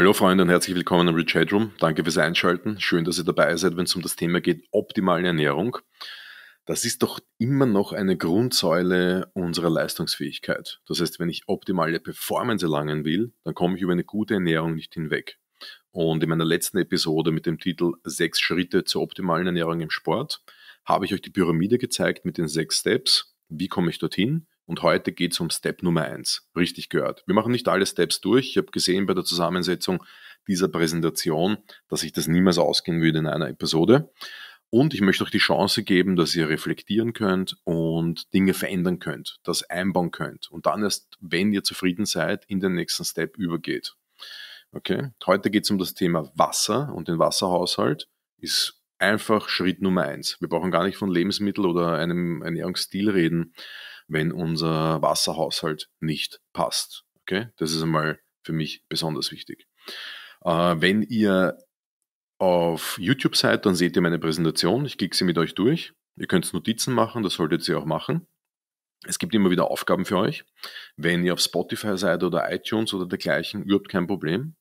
Hallo Freunde und herzlich willkommen im Rich Headroom. Danke fürs Einschalten. Schön, dass ihr dabei seid, wenn es um das Thema geht, optimale Ernährung. Das ist doch immer noch eine Grundsäule unserer Leistungsfähigkeit. Das heißt, wenn ich optimale Performance erlangen will, dann komme ich über eine gute Ernährung nicht hinweg. Und in meiner letzten Episode mit dem Titel Sechs Schritte zur optimalen Ernährung im Sport habe ich euch die Pyramide gezeigt mit den sechs Steps. Wie komme ich dorthin? Und heute geht es um Step Nummer eins. Richtig gehört. Wir machen nicht alle Steps durch. Ich habe gesehen bei der Zusammensetzung dieser Präsentation, dass ich das niemals ausgehen würde in einer Episode. Und ich möchte euch die Chance geben, dass ihr reflektieren könnt und Dinge verändern könnt, das einbauen könnt und dann erst, wenn ihr zufrieden seid, in den nächsten Step übergeht. Okay, heute geht es um das Thema Wasser und den Wasserhaushalt. Ist einfach Schritt Nummer eins. Wir brauchen gar nicht von Lebensmittel oder einem Ernährungsstil reden, wenn unser Wasserhaushalt nicht passt. Okay? Das ist einmal für mich besonders wichtig. Äh, wenn ihr auf YouTube seid, dann seht ihr meine Präsentation. Ich klicke sie mit euch durch. Ihr könnt Notizen machen, das solltet ihr auch machen. Es gibt immer wieder Aufgaben für euch. Wenn ihr auf Spotify seid oder iTunes oder dergleichen, überhaupt kein Problem.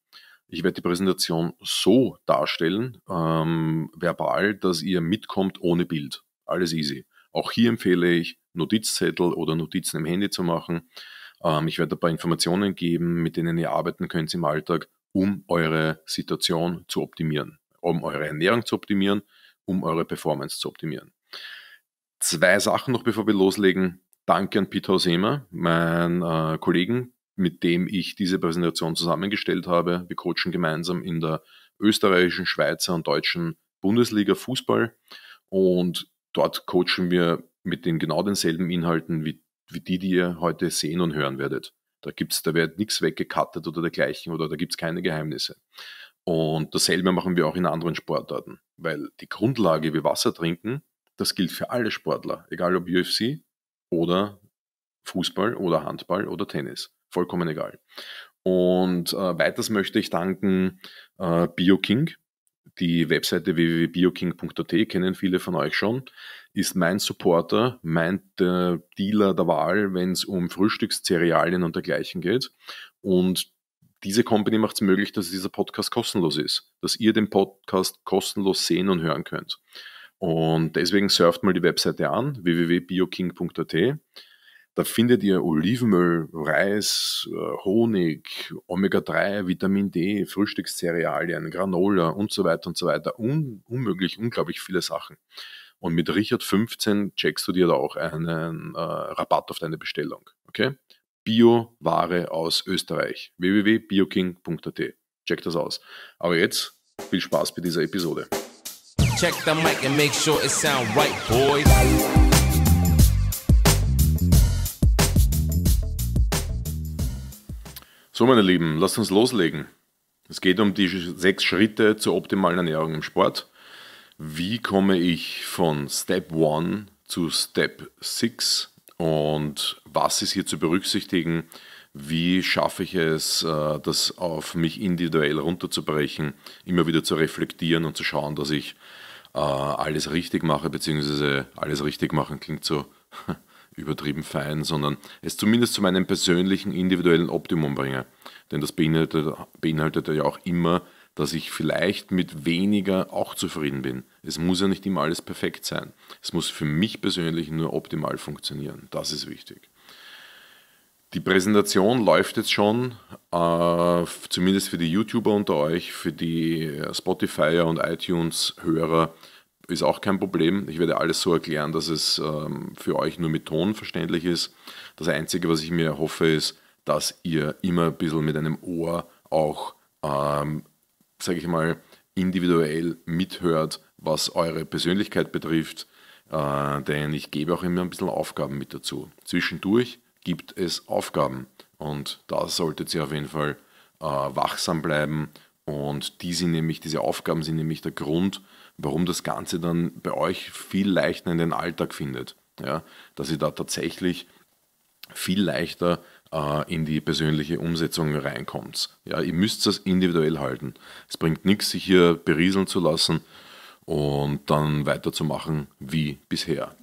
Ich werde die Präsentation so darstellen, ähm, verbal, dass ihr mitkommt ohne Bild. Alles easy. Auch hier empfehle ich, Notizzettel oder Notizen im Handy zu machen. Ähm, ich werde ein paar Informationen geben, mit denen ihr arbeiten könnt im Alltag, um eure Situation zu optimieren, um eure Ernährung zu optimieren, um eure Performance zu optimieren. Zwei Sachen noch, bevor wir loslegen. Danke an Peter Semer, meinen äh, Kollegen, mit dem ich diese Präsentation zusammengestellt habe. Wir coachen gemeinsam in der österreichischen, Schweizer und deutschen Bundesliga Fußball. Und dort coachen wir mit den genau denselben Inhalten wie, wie die, die ihr heute sehen und hören werdet. Da gibt's, da wird nichts weggekattet oder dergleichen oder da gibt es keine Geheimnisse. Und dasselbe machen wir auch in anderen Sportarten, weil die Grundlage, wie Wasser trinken, das gilt für alle Sportler, egal ob UFC oder Fußball oder Handball oder Tennis, vollkommen egal. Und äh, weiters möchte ich danken äh, BioKing, die Webseite www.bioking.at kennen viele von euch schon, ist mein Supporter, mein äh, Dealer der Wahl, wenn es um Frühstückszerealien und dergleichen geht. Und diese Company macht es möglich, dass dieser Podcast kostenlos ist, dass ihr den Podcast kostenlos sehen und hören könnt. Und deswegen surft mal die Webseite an, www.bioking.at da findet ihr Olivenöl, Reis, äh, Honig, Omega-3, Vitamin D, Frühstückscerealien, Granola und so weiter und so weiter. Un unmöglich, unglaublich viele Sachen. Und mit Richard 15 checkst du dir da auch einen äh, Rabatt auf deine Bestellung. Okay? Bio-Ware aus Österreich. www.bioking.at. Check das aus. Aber jetzt viel Spaß bei dieser Episode. Check the mic and make sure it sound right, boys. So, meine Lieben, lasst uns loslegen. Es geht um die sechs Schritte zur optimalen Ernährung im Sport. Wie komme ich von Step 1 zu Step 6 und was ist hier zu berücksichtigen? Wie schaffe ich es, äh, das auf mich individuell runterzubrechen, immer wieder zu reflektieren und zu schauen, dass ich äh, alles richtig mache, beziehungsweise alles richtig machen klingt so übertrieben fein, sondern es zumindest zu meinem persönlichen, individuellen Optimum bringe. Denn das beinhaltet, beinhaltet ja auch immer, dass ich vielleicht mit weniger auch zufrieden bin. Es muss ja nicht immer alles perfekt sein. Es muss für mich persönlich nur optimal funktionieren. Das ist wichtig. Die Präsentation läuft jetzt schon, äh, zumindest für die YouTuber unter euch, für die äh, Spotify und iTunes-Hörer ist auch kein Problem. Ich werde alles so erklären, dass es ähm, für euch nur mit Ton verständlich ist. Das Einzige, was ich mir hoffe, ist, dass ihr immer ein bisschen mit einem Ohr auch, ähm, sage ich mal, individuell mithört, was eure Persönlichkeit betrifft. Äh, denn ich gebe auch immer ein bisschen Aufgaben mit dazu. Zwischendurch gibt es Aufgaben und da solltet ihr auf jeden Fall äh, wachsam bleiben und die sind nämlich, diese Aufgaben sind nämlich der Grund, warum das Ganze dann bei euch viel leichter in den Alltag findet. Ja? Dass ihr da tatsächlich viel leichter äh, in die persönliche Umsetzung reinkommt. Ja? Ihr müsst das individuell halten. Es bringt nichts, sich hier berieseln zu lassen und dann weiterzumachen wie bisher.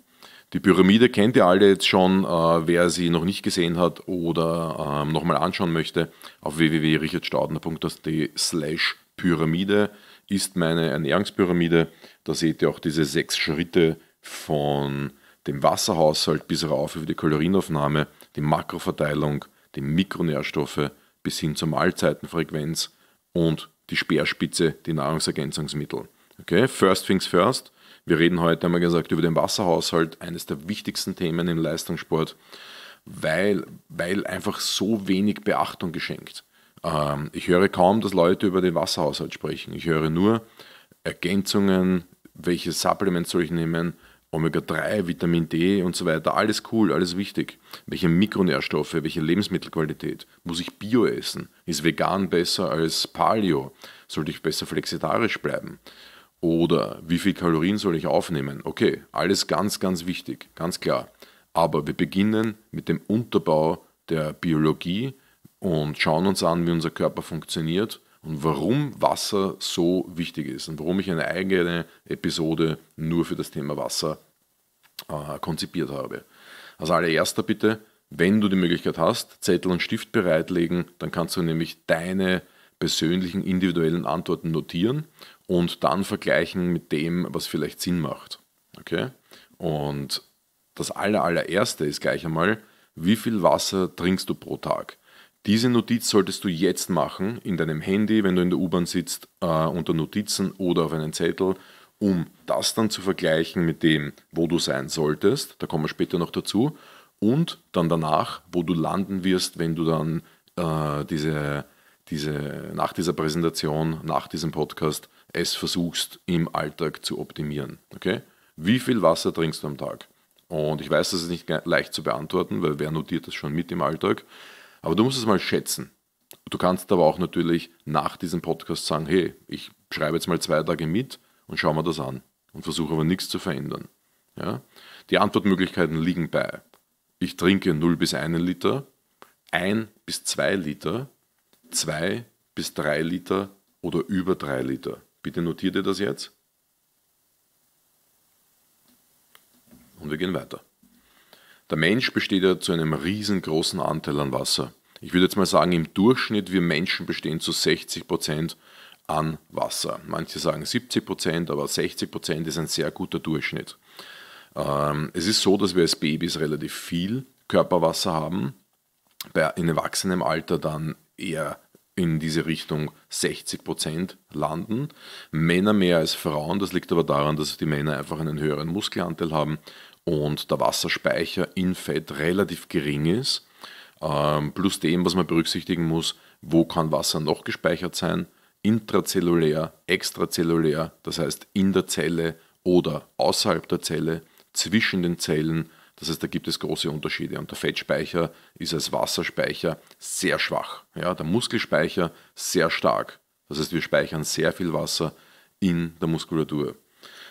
Die Pyramide kennt ihr alle jetzt schon. Äh, wer sie noch nicht gesehen hat oder ähm, nochmal anschauen möchte, auf www.richardstaudner.at slash Pyramide ist meine Ernährungspyramide. Da seht ihr auch diese sechs Schritte von dem Wasserhaushalt bis rauf über die Kalorienaufnahme, die Makroverteilung, die Mikronährstoffe bis hin zur Mahlzeitenfrequenz und die Speerspitze, die Nahrungsergänzungsmittel. Okay, first things first. Wir reden heute, haben wir gesagt, über den Wasserhaushalt, eines der wichtigsten Themen im Leistungssport, weil, weil einfach so wenig Beachtung geschenkt. Ähm, ich höre kaum, dass Leute über den Wasserhaushalt sprechen. Ich höre nur Ergänzungen, welche Supplements soll ich nehmen, Omega-3, Vitamin D und so weiter, alles cool, alles wichtig. Welche Mikronährstoffe, welche Lebensmittelqualität? Muss ich Bio essen? Ist vegan besser als Palio? Sollte ich besser flexitarisch bleiben? Oder wie viel Kalorien soll ich aufnehmen? Okay, alles ganz, ganz wichtig, ganz klar. Aber wir beginnen mit dem Unterbau der Biologie und schauen uns an, wie unser Körper funktioniert und warum Wasser so wichtig ist und warum ich eine eigene Episode nur für das Thema Wasser äh, konzipiert habe. Als allererster bitte, wenn du die Möglichkeit hast, Zettel und Stift bereitlegen, dann kannst du nämlich deine persönlichen individuellen Antworten notieren und dann vergleichen mit dem, was vielleicht Sinn macht. Okay? Und das aller, allererste ist gleich einmal, wie viel Wasser trinkst du pro Tag? Diese Notiz solltest du jetzt machen, in deinem Handy, wenn du in der U-Bahn sitzt, äh, unter Notizen oder auf einen Zettel, um das dann zu vergleichen mit dem, wo du sein solltest. Da kommen wir später noch dazu. Und dann danach, wo du landen wirst, wenn du dann äh, diese, diese, nach dieser Präsentation, nach diesem Podcast es versuchst im Alltag zu optimieren. Okay? Wie viel Wasser trinkst du am Tag? Und ich weiß, das ist nicht leicht zu beantworten, weil wer notiert das schon mit im Alltag? Aber du musst es mal schätzen. Du kannst aber auch natürlich nach diesem Podcast sagen, hey, ich schreibe jetzt mal zwei Tage mit und schaue mir das an und versuche aber nichts zu verändern. Ja? Die Antwortmöglichkeiten liegen bei, ich trinke 0 bis 1 Liter, 1 bis 2 Liter, 2 bis 3 Liter oder über 3 Liter. Bitte notiert ihr das jetzt. Und wir gehen weiter. Der Mensch besteht ja zu einem riesengroßen Anteil an Wasser. Ich würde jetzt mal sagen, im Durchschnitt, wir Menschen bestehen zu 60 an Wasser. Manche sagen 70 aber 60 ist ein sehr guter Durchschnitt. Ähm, es ist so, dass wir als Babys relativ viel Körperwasser haben, in erwachsenem Alter dann eher in diese Richtung 60 Prozent landen. Männer mehr als Frauen, das liegt aber daran, dass die Männer einfach einen höheren Muskelanteil haben und der Wasserspeicher in Fett relativ gering ist. Ähm, plus dem, was man berücksichtigen muss, wo kann Wasser noch gespeichert sein? Intrazellulär, extrazellulär, das heißt in der Zelle oder außerhalb der Zelle, zwischen den Zellen das heißt, da gibt es große Unterschiede. Und der Fettspeicher ist als Wasserspeicher sehr schwach. Ja, der Muskelspeicher sehr stark. Das heißt, wir speichern sehr viel Wasser in der Muskulatur.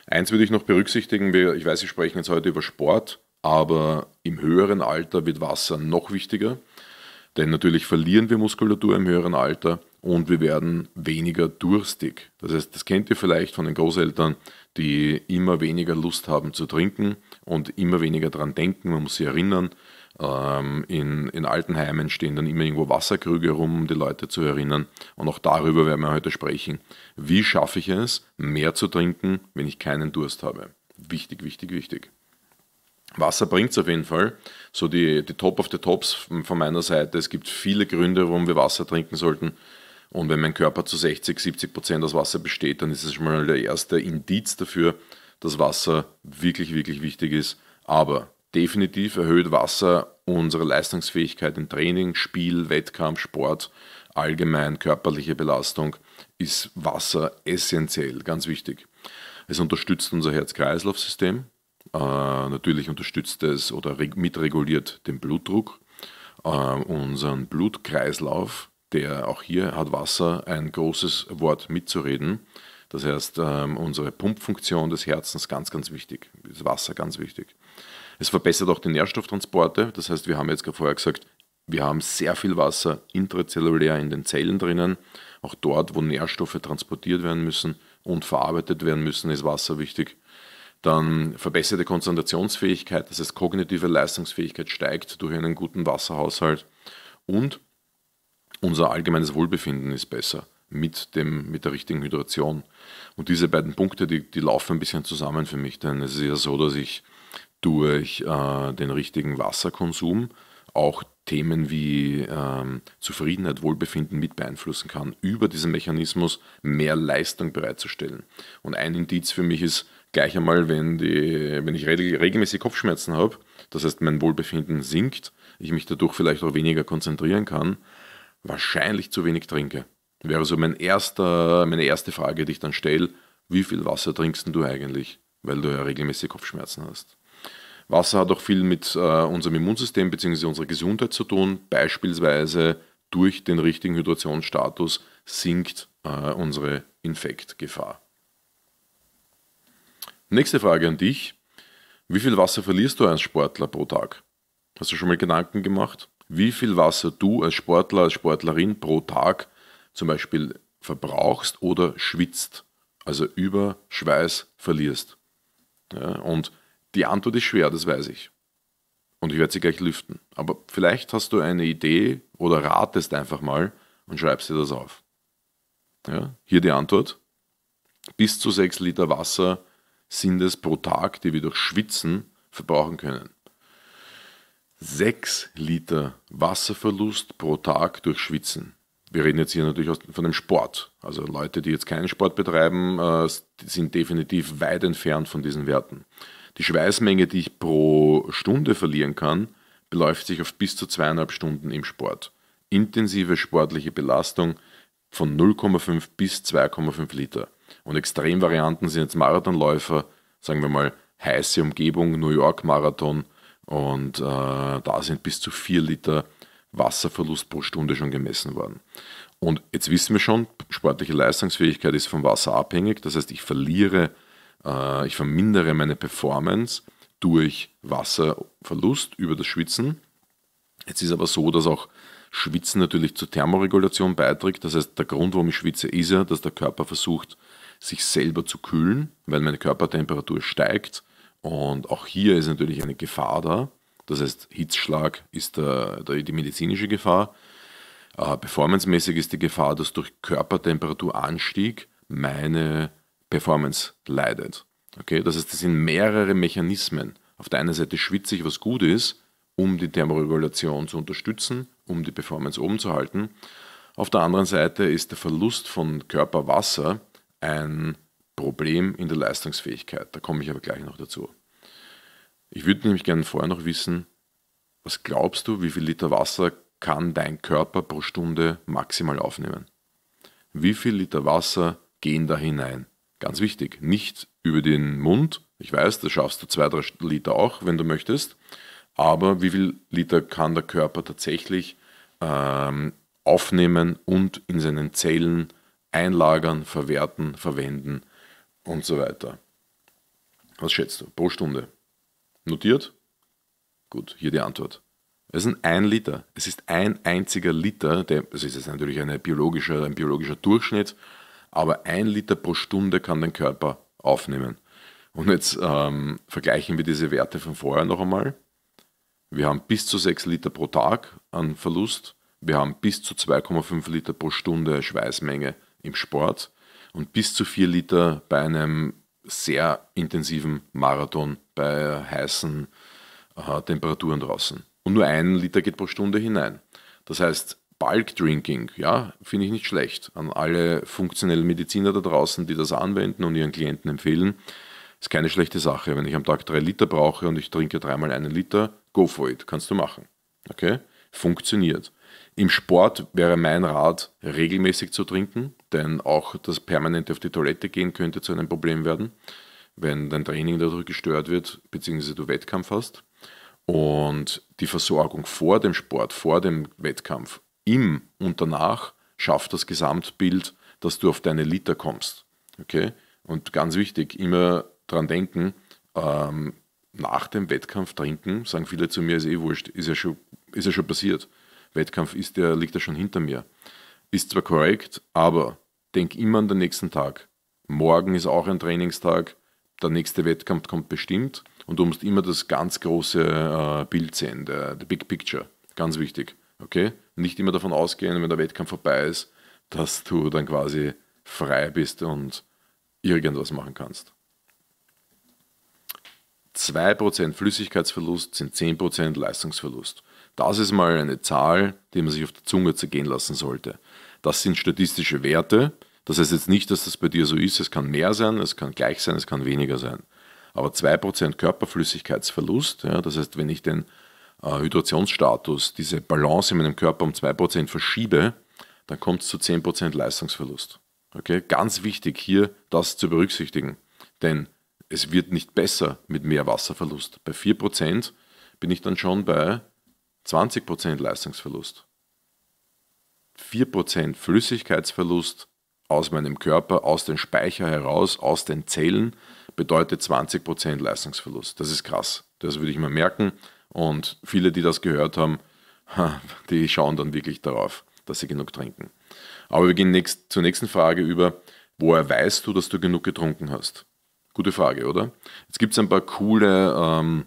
Eins würde ich noch berücksichtigen, wir, ich weiß, Sie sprechen jetzt heute über Sport, aber im höheren Alter wird Wasser noch wichtiger, denn natürlich verlieren wir Muskulatur im höheren Alter und wir werden weniger durstig. Das heißt, das kennt ihr vielleicht von den Großeltern, die immer weniger Lust haben zu trinken und immer weniger daran denken, man muss sich erinnern. Ähm, in, in Altenheimen stehen dann immer irgendwo Wasserkrüge rum, um die Leute zu erinnern. Und auch darüber werden wir heute sprechen. Wie schaffe ich es, mehr zu trinken, wenn ich keinen Durst habe? Wichtig, wichtig, wichtig. Wasser bringt es auf jeden Fall. So die, die Top of the Tops von meiner Seite. Es gibt viele Gründe, warum wir Wasser trinken sollten. Und wenn mein Körper zu 60, 70 Prozent aus Wasser besteht, dann ist es schon mal der erste Indiz dafür, dass Wasser wirklich, wirklich wichtig ist. Aber definitiv erhöht Wasser unsere Leistungsfähigkeit im Training, Spiel, Wettkampf, Sport, allgemein körperliche Belastung ist Wasser essentiell, ganz wichtig. Es unterstützt unser Herz-Kreislauf-System. Äh, natürlich unterstützt es oder mitreguliert den Blutdruck, äh, unseren Blutkreislauf, der auch hier hat Wasser ein großes Wort mitzureden. Das heißt, ähm, unsere Pumpfunktion des Herzens ganz, ganz wichtig. Das Wasser ganz wichtig. Es verbessert auch die Nährstofftransporte. Das heißt, wir haben jetzt gerade vorher gesagt, wir haben sehr viel Wasser intrazellulär in den Zellen drinnen. Auch dort, wo Nährstoffe transportiert werden müssen und verarbeitet werden müssen, ist Wasser wichtig. Dann verbesserte Konzentrationsfähigkeit, das heißt kognitive Leistungsfähigkeit steigt durch einen guten Wasserhaushalt und unser allgemeines Wohlbefinden ist besser mit, dem, mit der richtigen Hydration. Und diese beiden Punkte, die, die laufen ein bisschen zusammen für mich, denn es ist ja so, dass ich durch äh, den richtigen Wasserkonsum auch Themen wie ähm, Zufriedenheit, Wohlbefinden mit beeinflussen kann, über diesen Mechanismus mehr Leistung bereitzustellen. Und ein Indiz für mich ist gleich einmal, wenn, die, wenn ich regelmäßig Kopfschmerzen habe, das heißt mein Wohlbefinden sinkt, ich mich dadurch vielleicht auch weniger konzentrieren kann, wahrscheinlich zu wenig trinke wäre so mein erster, meine erste Frage, die ich dann stelle, wie viel Wasser trinkst du eigentlich, weil du ja regelmäßig Kopfschmerzen hast. Wasser hat auch viel mit äh, unserem Immunsystem bzw. unserer Gesundheit zu tun. Beispielsweise durch den richtigen Hydrationsstatus sinkt äh, unsere Infektgefahr. Nächste Frage an dich. Wie viel Wasser verlierst du als Sportler pro Tag? Hast du schon mal Gedanken gemacht? Wie viel Wasser du als Sportler, als Sportlerin pro Tag verlierst? zum Beispiel verbrauchst oder schwitzt, also über Schweiß verlierst. Ja, und die Antwort ist schwer, das weiß ich. Und ich werde sie gleich lüften. Aber vielleicht hast du eine Idee oder ratest einfach mal und schreibst dir das auf. Ja, hier die Antwort. Bis zu 6 Liter Wasser sind es pro Tag, die wir durch Schwitzen verbrauchen können. 6 Liter Wasserverlust pro Tag durch Schwitzen wir reden jetzt hier natürlich von dem Sport. Also Leute, die jetzt keinen Sport betreiben, äh, sind definitiv weit entfernt von diesen Werten. Die Schweißmenge, die ich pro Stunde verlieren kann, beläuft sich auf bis zu zweieinhalb Stunden im Sport. Intensive sportliche Belastung von 0,5 bis 2,5 Liter. Und Extremvarianten sind jetzt Marathonläufer, sagen wir mal heiße Umgebung, New York Marathon. Und äh, da sind bis zu 4 Liter Wasserverlust pro Stunde schon gemessen worden. Und jetzt wissen wir schon, sportliche Leistungsfähigkeit ist vom Wasser abhängig. Das heißt, ich verliere, äh, ich vermindere meine Performance durch Wasserverlust über das Schwitzen. Jetzt ist aber so, dass auch Schwitzen natürlich zur Thermoregulation beiträgt. Das heißt, der Grund, warum ich schwitze, ist ja, dass der Körper versucht, sich selber zu kühlen, weil meine Körpertemperatur steigt. Und auch hier ist natürlich eine Gefahr da. Das heißt, Hitzschlag ist der, der, die medizinische Gefahr. Äh, performancemäßig ist die Gefahr, dass durch Körpertemperaturanstieg meine Performance leidet. Okay? Das heißt, das sind mehrere Mechanismen. Auf der einen Seite schwitze ich, was gut ist, um die Thermoregulation zu unterstützen, um die Performance oben zu halten. Auf der anderen Seite ist der Verlust von Körperwasser ein Problem in der Leistungsfähigkeit. Da komme ich aber gleich noch dazu. Ich würde nämlich gerne vorher noch wissen, was glaubst du, wie viel Liter Wasser kann dein Körper pro Stunde maximal aufnehmen? Wie viel Liter Wasser gehen da hinein? Ganz wichtig, nicht über den Mund. Ich weiß, da schaffst du zwei, drei Liter auch, wenn du möchtest. Aber wie viel Liter kann der Körper tatsächlich ähm, aufnehmen und in seinen Zellen einlagern, verwerten, verwenden und so weiter? Was schätzt du pro Stunde? Notiert? Gut, hier die Antwort. Es sind ein Liter. Es ist ein einziger Liter, der, es ist natürlich eine biologische, ein biologischer Durchschnitt, aber ein Liter pro Stunde kann den Körper aufnehmen. Und jetzt ähm, vergleichen wir diese Werte von vorher noch einmal. Wir haben bis zu 6 Liter pro Tag an Verlust. Wir haben bis zu 2,5 Liter pro Stunde Schweißmenge im Sport und bis zu 4 Liter bei einem sehr intensiven Marathon bei heißen äh, Temperaturen draußen. Und nur ein Liter geht pro Stunde hinein. Das heißt, Bulk Drinking, ja, finde ich nicht schlecht. An alle funktionellen Mediziner da draußen, die das anwenden und ihren Klienten empfehlen, ist keine schlechte Sache. Wenn ich am Tag drei Liter brauche und ich trinke dreimal einen Liter, go for it, kannst du machen. Okay? Funktioniert. Im Sport wäre mein Rat, regelmäßig zu trinken, denn auch das permanente auf die Toilette gehen könnte zu einem Problem werden wenn dein Training dadurch gestört wird, beziehungsweise du Wettkampf hast und die Versorgung vor dem Sport, vor dem Wettkampf, im und danach schafft das Gesamtbild, dass du auf deine Liter kommst. Okay? Und ganz wichtig, immer dran denken, ähm, nach dem Wettkampf trinken, sagen viele zu mir, ist eh wurscht, ist ja schon, ist ja schon passiert. Wettkampf ist der, liegt ja schon hinter mir. Ist zwar korrekt, aber denk immer an den nächsten Tag. Morgen ist auch ein Trainingstag der nächste Wettkampf kommt bestimmt und du musst immer das ganz große äh, Bild sehen, der, der Big Picture, ganz wichtig. Okay? Nicht immer davon ausgehen, wenn der Wettkampf vorbei ist, dass du dann quasi frei bist und irgendwas machen kannst. 2% Flüssigkeitsverlust sind 10% Leistungsverlust. Das ist mal eine Zahl, die man sich auf der Zunge zergehen lassen sollte. Das sind statistische Werte, das heißt jetzt nicht, dass das bei dir so ist. Es kann mehr sein, es kann gleich sein, es kann weniger sein. Aber 2% Körperflüssigkeitsverlust, ja, das heißt, wenn ich den äh, Hydrationsstatus, diese Balance in meinem Körper um 2% verschiebe, dann kommt es zu 10% Leistungsverlust. Okay? Ganz wichtig hier, das zu berücksichtigen. Denn es wird nicht besser mit mehr Wasserverlust. Bei 4% bin ich dann schon bei 20% Leistungsverlust. 4% Flüssigkeitsverlust aus meinem Körper, aus dem Speicher heraus, aus den Zellen, bedeutet 20% Leistungsverlust. Das ist krass. Das würde ich mir merken. Und viele, die das gehört haben, die schauen dann wirklich darauf, dass sie genug trinken. Aber wir gehen nächst, zur nächsten Frage über, woher weißt du, dass du genug getrunken hast? Gute Frage, oder? Jetzt gibt es ein paar coole ähm,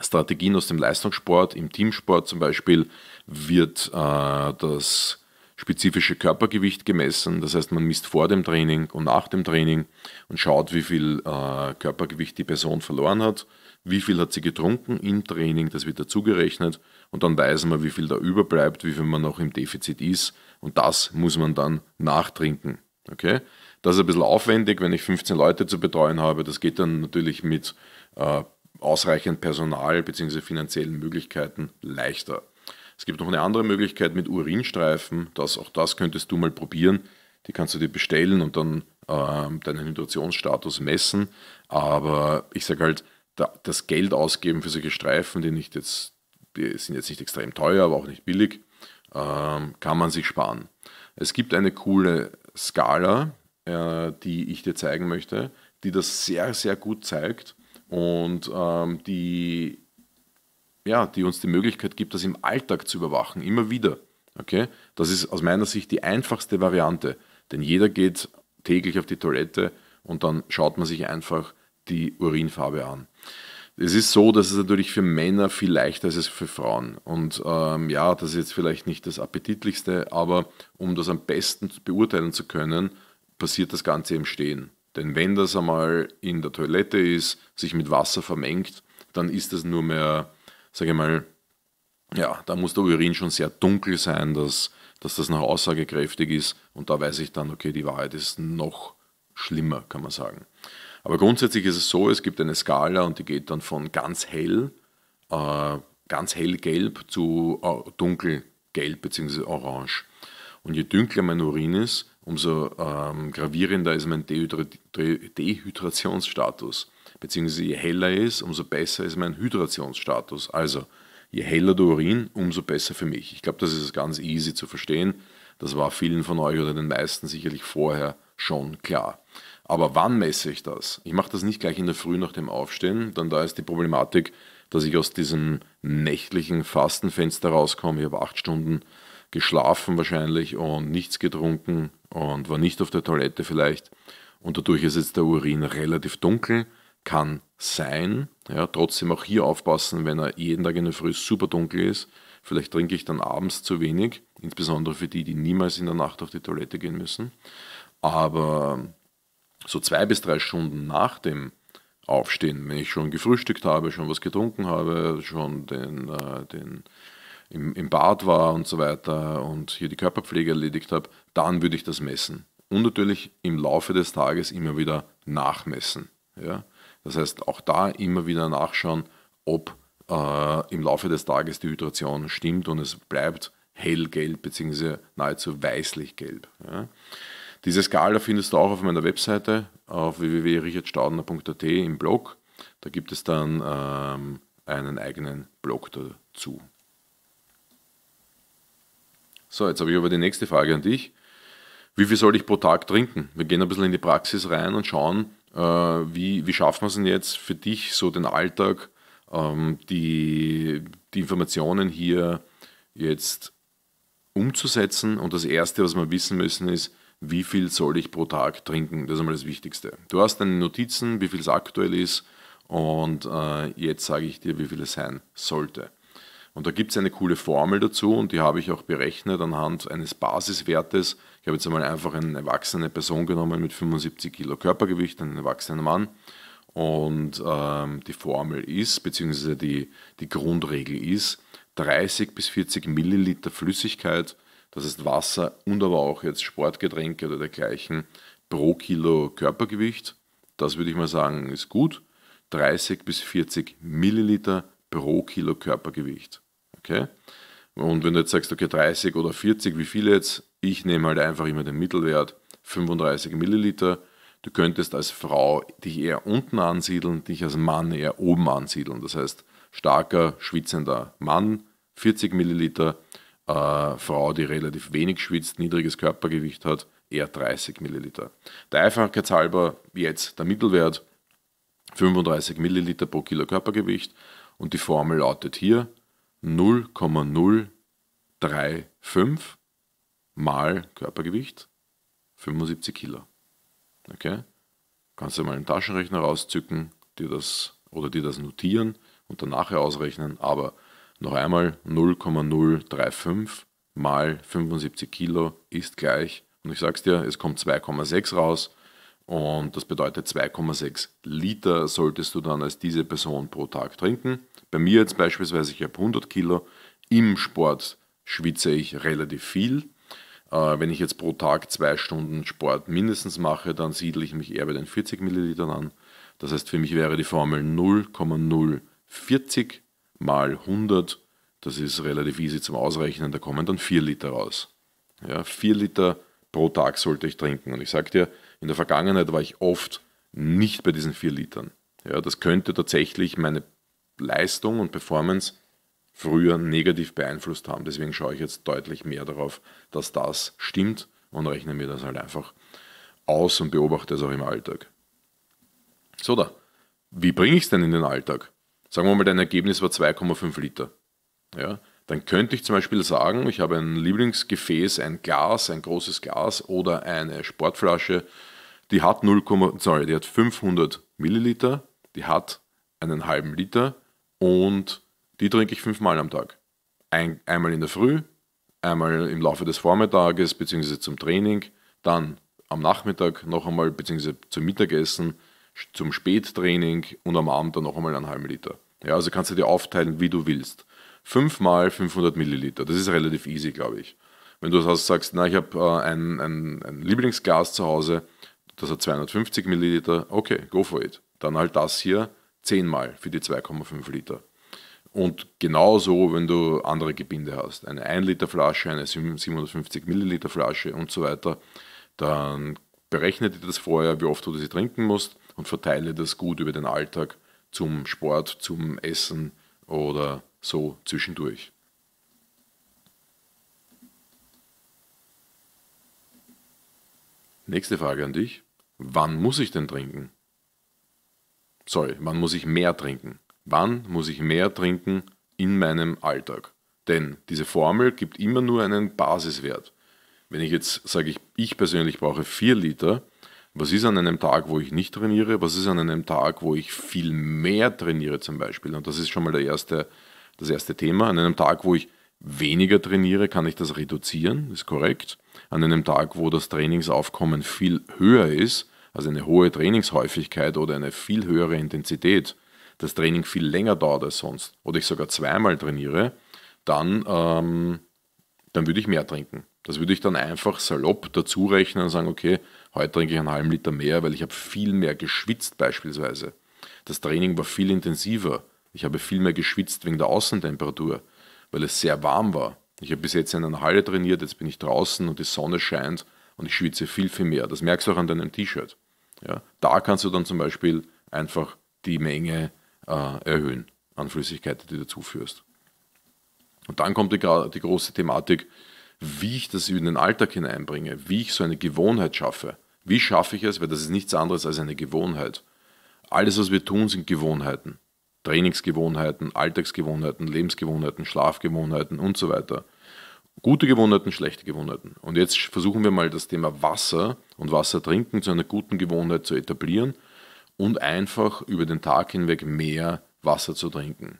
Strategien aus dem Leistungssport. Im Teamsport zum Beispiel wird äh, das spezifische Körpergewicht gemessen. Das heißt, man misst vor dem Training und nach dem Training und schaut, wie viel äh, Körpergewicht die Person verloren hat, wie viel hat sie getrunken im Training, das wird dazugerechnet und dann weiß man, wie viel da überbleibt, wie viel man noch im Defizit ist und das muss man dann nachtrinken. Okay? Das ist ein bisschen aufwendig, wenn ich 15 Leute zu betreuen habe. Das geht dann natürlich mit äh, ausreichend Personal bzw. finanziellen Möglichkeiten leichter. Es gibt noch eine andere Möglichkeit mit Urinstreifen. Das, auch das könntest du mal probieren. Die kannst du dir bestellen und dann ähm, deinen Hydrationsstatus messen. Aber ich sage halt, da, das Geld ausgeben für solche Streifen, die, nicht jetzt, die sind jetzt nicht extrem teuer, aber auch nicht billig, ähm, kann man sich sparen. Es gibt eine coole Skala, äh, die ich dir zeigen möchte, die das sehr, sehr gut zeigt und ähm, die ja, die uns die Möglichkeit gibt, das im Alltag zu überwachen, immer wieder. Okay? Das ist aus meiner Sicht die einfachste Variante, denn jeder geht täglich auf die Toilette und dann schaut man sich einfach die Urinfarbe an. Es ist so, dass es natürlich für Männer viel leichter ist als für Frauen. Und ähm, ja, das ist jetzt vielleicht nicht das appetitlichste, aber um das am besten beurteilen zu können, passiert das Ganze im Stehen. Denn wenn das einmal in der Toilette ist, sich mit Wasser vermengt, dann ist das nur mehr sage ich mal, ja, da muss der Urin schon sehr dunkel sein, dass, dass das noch aussagekräftig ist. Und da weiß ich dann, okay, die Wahrheit ist noch schlimmer, kann man sagen. Aber grundsätzlich ist es so, es gibt eine Skala und die geht dann von ganz hell, äh, ganz hellgelb zu äh, dunkelgelb bzw. orange. Und je dünkler mein Urin ist, umso ähm, gravierender ist mein Dehydra Dehydrationsstatus beziehungsweise je heller er ist, umso besser ist mein Hydrationsstatus. Also je heller der Urin, umso besser für mich. Ich glaube, das ist ganz easy zu verstehen. Das war vielen von euch oder den meisten sicherlich vorher schon klar. Aber wann messe ich das? Ich mache das nicht gleich in der Früh nach dem Aufstehen, denn da ist die Problematik, dass ich aus diesem nächtlichen Fastenfenster rauskomme. Ich habe acht Stunden geschlafen wahrscheinlich und nichts getrunken und war nicht auf der Toilette vielleicht. Und dadurch ist jetzt der Urin relativ dunkel kann sein. Ja, trotzdem auch hier aufpassen, wenn er jeden Tag in der Früh super dunkel ist. Vielleicht trinke ich dann abends zu wenig, insbesondere für die, die niemals in der Nacht auf die Toilette gehen müssen. Aber so zwei bis drei Stunden nach dem Aufstehen, wenn ich schon gefrühstückt habe, schon was getrunken habe, schon den, äh, den im, im Bad war und so weiter und hier die Körperpflege erledigt habe, dann würde ich das messen. Und natürlich im Laufe des Tages immer wieder nachmessen. Ja? Das heißt, auch da immer wieder nachschauen, ob äh, im Laufe des Tages die Hydration stimmt und es bleibt hellgelb bzw. nahezu weißlich gelb. Ja. Diese Skala findest du auch auf meiner Webseite auf www.richardstaudner.at im Blog. Da gibt es dann ähm, einen eigenen Blog dazu. So, jetzt habe ich aber die nächste Frage an dich. Wie viel soll ich pro Tag trinken? Wir gehen ein bisschen in die Praxis rein und schauen, äh, wie, wie schafft man es denn jetzt für dich, so den Alltag, ähm, die, die Informationen hier jetzt umzusetzen? Und das Erste, was wir wissen müssen, ist, wie viel soll ich pro Tag trinken? Das ist einmal das Wichtigste. Du hast deine Notizen, wie viel es aktuell ist und äh, jetzt sage ich dir, wie viel es sein sollte. Und da gibt es eine coole Formel dazu und die habe ich auch berechnet anhand eines Basiswertes. Ich habe jetzt einmal einfach eine erwachsene Person genommen mit 75 Kilo Körpergewicht, einen erwachsenen Mann. Und ähm, die Formel ist, beziehungsweise die, die Grundregel ist, 30 bis 40 Milliliter Flüssigkeit, das ist Wasser und aber auch jetzt Sportgetränke oder dergleichen pro Kilo Körpergewicht. Das würde ich mal sagen, ist gut. 30 bis 40 Milliliter pro Kilo Körpergewicht. Okay? Und wenn du jetzt sagst, okay, 30 oder 40, wie viel jetzt? Ich nehme halt einfach immer den Mittelwert, 35 Milliliter. Du könntest als Frau dich eher unten ansiedeln, dich als Mann eher oben ansiedeln. Das heißt, starker, schwitzender Mann, 40 Milliliter, äh, Frau, die relativ wenig schwitzt, niedriges Körpergewicht hat, eher 30 Milliliter. Der Einfachheit halber jetzt der Mittelwert 35 Milliliter pro Kilo Körpergewicht und die Formel lautet hier 0,035 mal Körpergewicht 75 Kilo. Okay? Kannst du mal einen Taschenrechner rauszücken, dir das oder dir das notieren und dann nachher ausrechnen, aber noch einmal 0,035 mal 75 Kilo ist gleich, und ich sag's dir, es kommt 2,6 raus und das bedeutet 2,6 Liter solltest du dann als diese Person pro Tag trinken. Bei mir jetzt beispielsweise, ich habe 100 Kilo. Im Sport schwitze ich relativ viel. Äh, wenn ich jetzt pro Tag zwei Stunden Sport mindestens mache, dann siedle ich mich eher bei den 40 Millilitern an. Das heißt, für mich wäre die Formel 0,040 mal 100. Das ist relativ easy zum Ausrechnen. Da kommen dann 4 Liter raus. Ja, 4 Liter pro Tag sollte ich trinken. Und ich sage dir, in der Vergangenheit war ich oft nicht bei diesen vier Litern. Ja, das könnte tatsächlich meine Leistung und Performance früher negativ beeinflusst haben. Deswegen schaue ich jetzt deutlich mehr darauf, dass das stimmt und rechne mir das halt einfach aus und beobachte es auch im Alltag. So da, wie bringe ich es denn in den Alltag? Sagen wir mal, dein Ergebnis war 2,5 Liter. Ja, dann könnte ich zum Beispiel sagen, ich habe ein Lieblingsgefäß, ein Glas, ein großes Glas oder eine Sportflasche, die hat 0, sorry, die hat 500 Milliliter, die hat einen halben Liter und die trinke ich fünfmal am Tag. Ein, einmal in der Früh, einmal im Laufe des Vormittages bzw. zum Training, dann am Nachmittag noch einmal bzw. zum Mittagessen, zum Spättraining und am Abend dann noch einmal einen halben Liter. Ja, also kannst du dir aufteilen, wie du willst. 5 mal 500 Milliliter. Das ist relativ easy, glaube ich. Wenn du das sagst, na, ich habe äh, ein, ein, ein Lieblingsglas zu Hause, das hat 250 Milliliter, okay, go for it. Dann halt das hier 10 mal für die 2,5 Liter. Und genauso, wenn du andere Gebinde hast, eine 1 Liter Flasche, eine 750 Milliliter Flasche und so weiter, dann berechne dir das vorher, wie oft du sie trinken musst und verteile das gut über den Alltag zum Sport, zum Essen oder so zwischendurch. Nächste Frage an dich. Wann muss ich denn trinken? Sorry, wann muss ich mehr trinken? Wann muss ich mehr trinken in meinem Alltag? Denn diese Formel gibt immer nur einen Basiswert. Wenn ich jetzt sage, ich, ich persönlich brauche 4 Liter, was ist an einem Tag, wo ich nicht trainiere? Was ist an einem Tag, wo ich viel mehr trainiere zum Beispiel? Und das ist schon mal der erste das erste Thema. An einem Tag, wo ich weniger trainiere, kann ich das reduzieren, ist korrekt. An einem Tag, wo das Trainingsaufkommen viel höher ist, also eine hohe Trainingshäufigkeit oder eine viel höhere Intensität, das Training viel länger dauert als sonst oder ich sogar zweimal trainiere, dann, ähm, dann würde ich mehr trinken. Das würde ich dann einfach salopp dazu rechnen und sagen, okay, heute trinke ich einen halben Liter mehr, weil ich habe viel mehr geschwitzt beispielsweise. Das Training war viel intensiver. Ich habe viel mehr geschwitzt wegen der Außentemperatur, weil es sehr warm war. Ich habe bis jetzt in einer Halle trainiert, jetzt bin ich draußen und die Sonne scheint und ich schwitze viel, viel mehr. Das merkst du auch an deinem T-Shirt. Ja? Da kannst du dann zum Beispiel einfach die Menge äh, erhöhen an Flüssigkeit, die du zuführst. Und dann kommt die, die große Thematik, wie ich das in den Alltag hineinbringe, wie ich so eine Gewohnheit schaffe. Wie schaffe ich es? Weil das ist nichts anderes als eine Gewohnheit. Alles, was wir tun, sind Gewohnheiten. Trainingsgewohnheiten, Alltagsgewohnheiten, Lebensgewohnheiten, Schlafgewohnheiten und so weiter. Gute Gewohnheiten, schlechte Gewohnheiten. Und jetzt versuchen wir mal das Thema Wasser und Wasser trinken zu einer guten Gewohnheit zu etablieren und einfach über den Tag hinweg mehr Wasser zu trinken.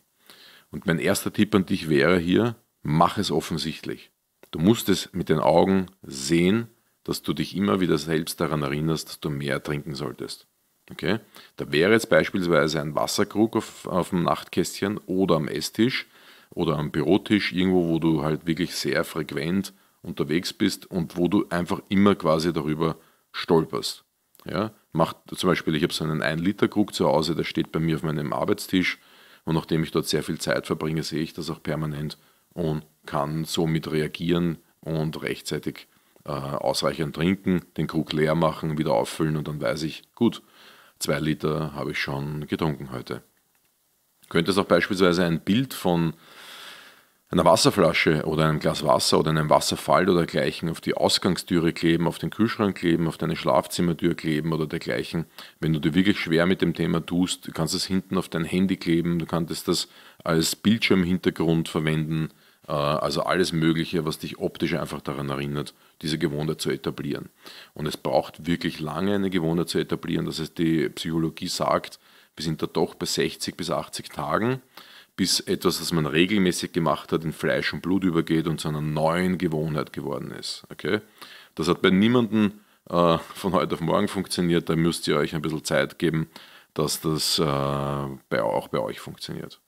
Und mein erster Tipp an dich wäre hier, mach es offensichtlich. Du musst es mit den Augen sehen, dass du dich immer wieder selbst daran erinnerst, dass du mehr trinken solltest. Okay? Da wäre jetzt beispielsweise ein Wasserkrug auf, auf dem Nachtkästchen oder am Esstisch oder am Bürotisch, irgendwo, wo du halt wirklich sehr frequent unterwegs bist und wo du einfach immer quasi darüber stolperst. Ja? Macht, zum Beispiel, ich habe so einen 1-Liter-Krug zu Hause, der steht bei mir auf meinem Arbeitstisch und nachdem ich dort sehr viel Zeit verbringe, sehe ich das auch permanent und kann somit reagieren und rechtzeitig äh, ausreichend trinken, den Krug leer machen, wieder auffüllen und dann weiß ich, gut, zwei Liter habe ich schon getrunken heute. Könnte es auch beispielsweise ein Bild von einer Wasserflasche oder einem Glas Wasser oder einem Wasserfall oder dergleichen auf die Ausgangstüre kleben, auf den Kühlschrank kleben, auf deine Schlafzimmertür kleben oder dergleichen. Wenn du dir wirklich schwer mit dem Thema tust, kannst du es hinten auf dein Handy kleben, du kannst das als Bildschirmhintergrund verwenden. Äh, also alles Mögliche, was dich optisch einfach daran erinnert, diese Gewohnheit zu etablieren. Und es braucht wirklich lange, eine Gewohnheit zu etablieren. Das heißt, die Psychologie sagt, wir sind da doch bei 60 bis 80 Tagen, bis etwas, was man regelmäßig gemacht hat, in Fleisch und Blut übergeht und zu einer neuen Gewohnheit geworden ist. Okay? Das hat bei niemandem äh, von heute auf morgen funktioniert. Da müsst ihr euch ein bisschen Zeit geben, dass das äh, bei, auch bei euch funktioniert.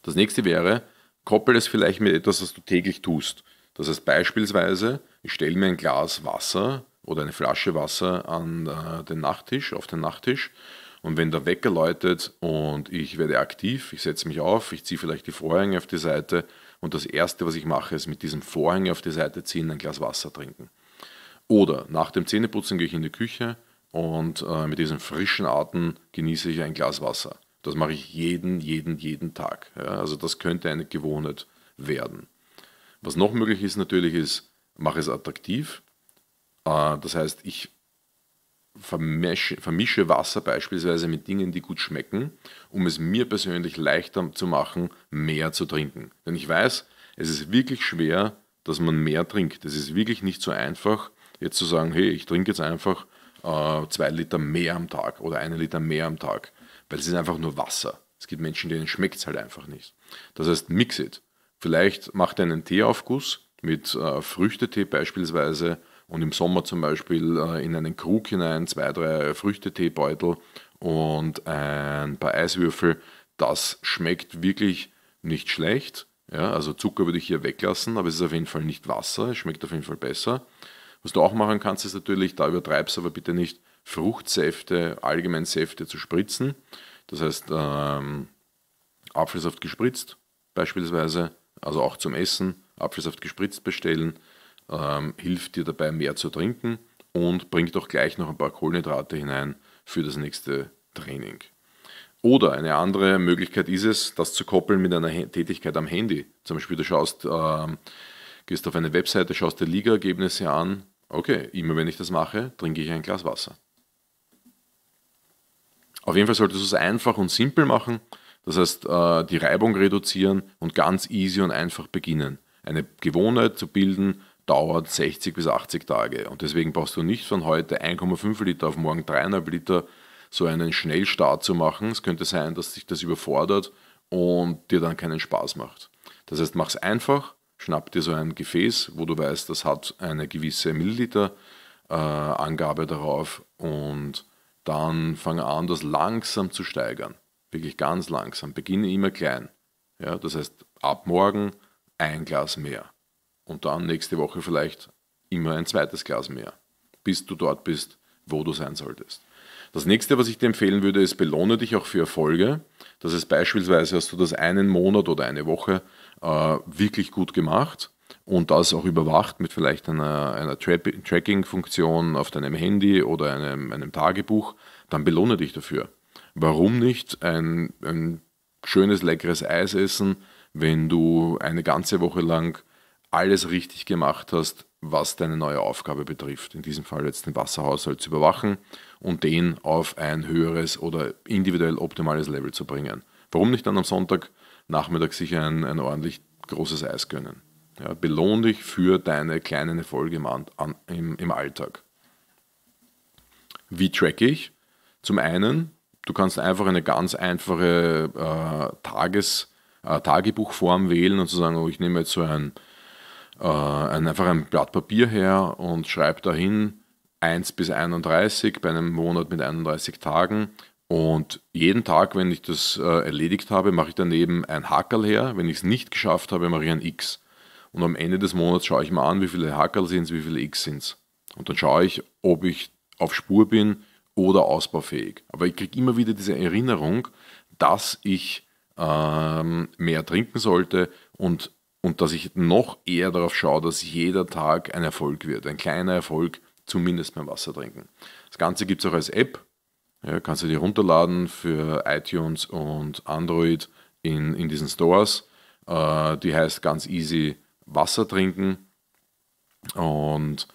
Das nächste wäre, Koppel es vielleicht mit etwas, was du täglich tust. Das heißt beispielsweise, ich stelle mir ein Glas Wasser oder eine Flasche Wasser an äh, den Nachttisch, auf den Nachttisch. Und wenn der Wecker läutet und ich werde aktiv, ich setze mich auf, ich ziehe vielleicht die Vorhänge auf die Seite und das Erste, was ich mache, ist mit diesem Vorhänge auf die Seite ziehen, ein Glas Wasser trinken. Oder nach dem Zähneputzen gehe ich in die Küche und äh, mit diesen frischen Arten genieße ich ein Glas Wasser. Das mache ich jeden, jeden, jeden Tag. Ja, also das könnte eine Gewohnheit werden. Was noch möglich ist natürlich ist, mache es attraktiv. Äh, das heißt, ich vermische, vermische Wasser beispielsweise mit Dingen, die gut schmecken, um es mir persönlich leichter zu machen, mehr zu trinken. Denn ich weiß, es ist wirklich schwer, dass man mehr trinkt. Es ist wirklich nicht so einfach, jetzt zu sagen, hey, ich trinke jetzt einfach äh, zwei Liter mehr am Tag oder einen Liter mehr am Tag weil es ist einfach nur Wasser. Es gibt Menschen, denen schmeckt es halt einfach nicht. Das heißt, mix it. Vielleicht macht ihr einen Teeaufguss mit äh, Früchtetee beispielsweise und im Sommer zum Beispiel äh, in einen Krug hinein zwei, drei Früchteteebeutel und ein paar Eiswürfel. Das schmeckt wirklich nicht schlecht. Ja, also Zucker würde ich hier weglassen, aber es ist auf jeden Fall nicht Wasser, es schmeckt auf jeden Fall besser. Was du auch machen kannst, ist natürlich, da übertreibst aber bitte nicht, Fruchtsäfte, allgemein Säfte zu spritzen. Das heißt, ähm, Apfelsaft gespritzt beispielsweise, also auch zum Essen, Apfelsaft gespritzt bestellen, ähm, hilft dir dabei mehr zu trinken und bringt auch gleich noch ein paar Kohlenhydrate hinein für das nächste Training. Oder eine andere Möglichkeit ist es, das zu koppeln mit einer Tätigkeit am Handy. Zum Beispiel, du schaust, ähm, gehst auf eine Webseite, schaust dir Ligaergebnisse an. Okay, immer wenn ich das mache, trinke ich ein Glas Wasser. Auf jeden Fall solltest du es einfach und simpel machen. Das heißt, äh, die Reibung reduzieren und ganz easy und einfach beginnen. Eine Gewohnheit zu bilden dauert 60 bis 80 Tage. Und deswegen brauchst du nicht von heute 1,5 Liter auf morgen 3,5 Liter so einen Schnellstart zu machen. Es könnte sein, dass dich das überfordert und dir dann keinen Spaß macht. Das heißt, mach's einfach, schnapp dir so ein Gefäß, wo du weißt, das hat eine gewisse Milliliter-Angabe äh, darauf und dann fange an, das langsam zu steigern. Wirklich ganz langsam. Beginne immer klein. Ja, das heißt, ab morgen ein Glas mehr. Und dann nächste Woche vielleicht immer ein zweites Glas mehr. Bis du dort bist, wo du sein solltest. Das nächste, was ich dir empfehlen würde, ist, belohne dich auch für Erfolge. Das ist beispielsweise, hast du das einen Monat oder eine Woche äh, wirklich gut gemacht und das auch überwacht mit vielleicht einer, einer Tra Tracking-Funktion auf deinem Handy oder einem, einem, Tagebuch, dann belohne dich dafür. Warum nicht ein, ein schönes, leckeres Eis essen, wenn du eine ganze Woche lang alles richtig gemacht hast, was deine neue Aufgabe betrifft. In diesem Fall jetzt den Wasserhaushalt zu überwachen und den auf ein höheres oder individuell optimales Level zu bringen. Warum nicht dann am Sonntag Nachmittag sich ein, ein ordentlich großes Eis gönnen? Ja, belohn dich für deine kleinen Erfolge im, an, im, im Alltag. Wie track ich? Zum einen, du kannst einfach eine ganz einfache äh, Tages, äh, Tagebuchform wählen und zu sagen, oh, ich nehme jetzt so ein, äh, ein, einfach ein Blatt Papier her und schreibe dahin 1 bis 31 bei einem Monat mit 31 Tagen. Und jeden Tag, wenn ich das äh, erledigt habe, mache ich daneben ein Hackerl her. Wenn ich es nicht geschafft habe, mache ich ein X. Und am Ende des Monats schaue ich mal an, wie viele Hackerl sind es, wie viele X sind es. Und dann schaue ich, ob ich auf Spur bin oder ausbaufähig. Aber ich kriege immer wieder diese Erinnerung, dass ich ähm, mehr trinken sollte und, und dass ich noch eher darauf schaue, dass jeder Tag ein Erfolg wird, ein kleiner Erfolg, zumindest beim Wasser trinken. Das Ganze gibt es auch als App. Ja, kannst du dir runterladen für iTunes und Android in, in diesen Stores. Äh, die heißt ganz easy Wasser trinken und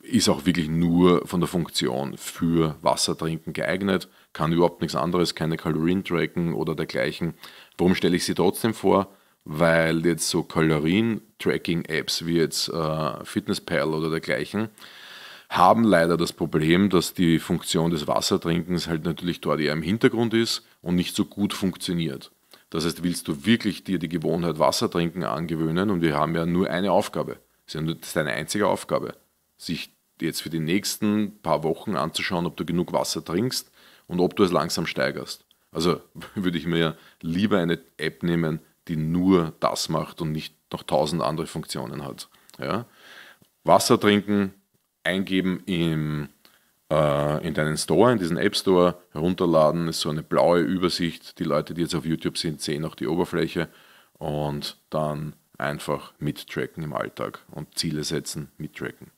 ist auch wirklich nur von der Funktion für Wasser trinken geeignet, kann überhaupt nichts anderes, keine Kalorien tracken oder dergleichen. Warum stelle ich sie trotzdem vor? Weil jetzt so Kalorien-Tracking-Apps wie jetzt äh, FitnessPal oder dergleichen haben leider das Problem, dass die Funktion des Wassertrinkens halt natürlich dort eher im Hintergrund ist und nicht so gut funktioniert. Das heißt, willst du wirklich dir die Gewohnheit Wasser trinken angewöhnen und wir haben ja nur eine Aufgabe. Das ist ja nur deine einzige Aufgabe, sich jetzt für die nächsten paar Wochen anzuschauen, ob du genug Wasser trinkst und ob du es langsam steigerst. Also würde ich mir lieber eine App nehmen, die nur das macht und nicht noch tausend andere Funktionen hat. Ja? Wasser trinken, eingeben im äh, in deinen Store, in diesen App Store herunterladen. Ist so eine blaue Übersicht. Die Leute, die jetzt auf YouTube sind, sehen auch die Oberfläche und dann einfach mittracken im Alltag und Ziele setzen, mittracken.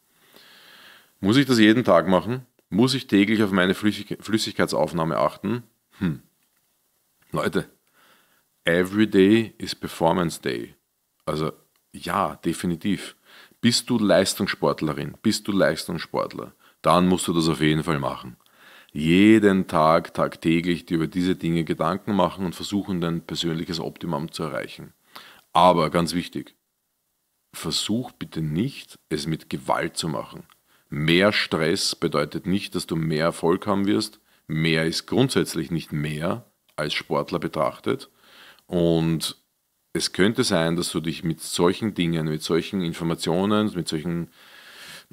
Muss ich das jeden Tag machen? Muss ich täglich auf meine Flüssigkeitsaufnahme achten? Hm. Leute, every day is performance day. Also ja, definitiv. Bist du Leistungssportlerin? Bist du Leistungssportler? dann musst du das auf jeden Fall machen. Jeden Tag, tagtäglich dir über diese Dinge Gedanken machen und versuchen, dein persönliches Optimum zu erreichen. Aber ganz wichtig, versuch bitte nicht, es mit Gewalt zu machen. Mehr Stress bedeutet nicht, dass du mehr Erfolg haben wirst. Mehr ist grundsätzlich nicht mehr als Sportler betrachtet. Und es könnte sein, dass du dich mit solchen Dingen, mit solchen Informationen, mit solchen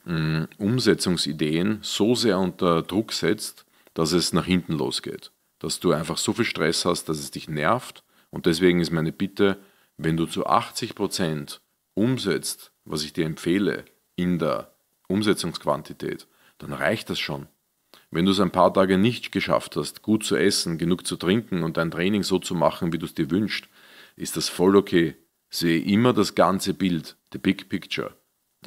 Umsetzungsideen so sehr unter Druck setzt, dass es nach hinten losgeht. Dass du einfach so viel Stress hast, dass es dich nervt. Und deswegen ist meine Bitte, wenn du zu 80% Prozent umsetzt, was ich dir empfehle, in der Umsetzungsquantität, dann reicht das schon. Wenn du es ein paar Tage nicht geschafft hast, gut zu essen, genug zu trinken und dein Training so zu machen, wie du es dir wünschst, ist das voll okay. Sehe immer das ganze Bild, the big picture.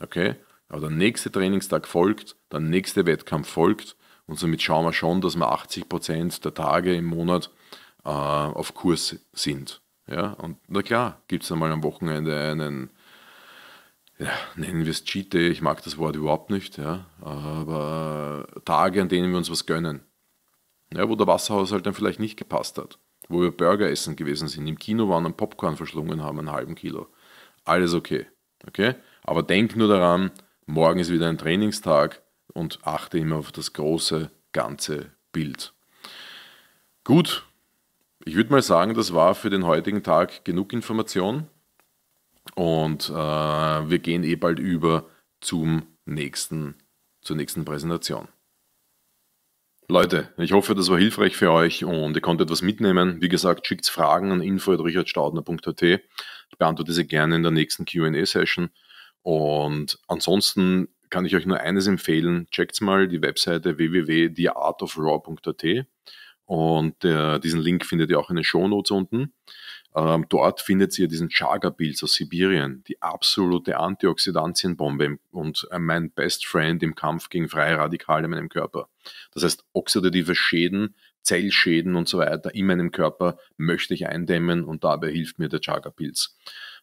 Okay? Aber der nächste Trainingstag folgt, der nächste Wettkampf folgt und somit schauen wir schon, dass wir 80 Prozent der Tage im Monat äh, auf Kurs sind. Ja, und na klar, gibt es einmal am Wochenende einen, ja, nennen wir es Cheat Day, ich mag das Wort überhaupt nicht, ja, aber Tage, an denen wir uns was gönnen. Ja, wo der Wasserhaushalt dann vielleicht nicht gepasst hat, wo wir Burger essen gewesen sind, im Kino waren und Popcorn verschlungen haben, einen halben Kilo. Alles okay. Okay? Aber denk nur daran, morgen ist wieder ein Trainingstag und achte immer auf das große, ganze Bild. Gut, ich würde mal sagen, das war für den heutigen Tag genug Information und äh, wir gehen eh bald über zum nächsten, zur nächsten Präsentation. Leute, ich hoffe, das war hilfreich für euch und ihr konntet etwas mitnehmen. Wie gesagt, schickt Fragen an info.richardstaudner.at. Ich beantworte sie gerne in der nächsten QA-Session. Und ansonsten kann ich euch nur eines empfehlen, checkt mal die Webseite www.theartofraw.at und äh, diesen Link findet ihr auch in den Shownotes unten. Ähm, dort findet ihr diesen Chaga-Pilz aus Sibirien, die absolute Antioxidantienbombe und äh, mein Best Friend im Kampf gegen freie Radikale in meinem Körper. Das heißt, oxidative Schäden, Zellschäden und so weiter in meinem Körper möchte ich eindämmen und dabei hilft mir der Chaga-Pilz.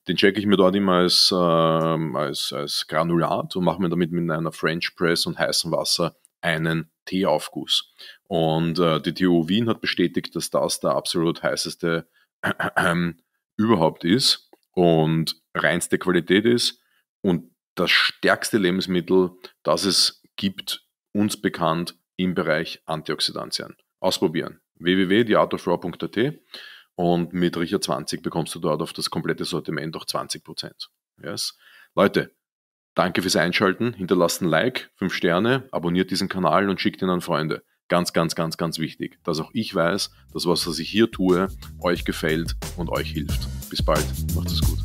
Den checke ich mir dort immer als, äh, als, als Granulat und mache mir damit mit einer French Press und heißem Wasser einen Teeaufguss. Und äh, die TU Wien hat bestätigt, dass das der absolut heißeste äh, überhaupt ist und reinste Qualität ist und das stärkste Lebensmittel, das es gibt, uns bekannt im Bereich Antioxidantien. Ausprobieren. www.theartofraw.at und mit Richer 20 bekommst du dort auf das komplette Sortiment auch 20 Prozent. Yes. Leute, danke fürs Einschalten. Hinterlasst ein Like, 5 Sterne, abonniert diesen Kanal und schickt ihn an Freunde. Ganz, ganz, ganz, ganz wichtig, dass auch ich weiß, dass was, was ich hier tue, euch gefällt und euch hilft. Bis bald, macht es gut.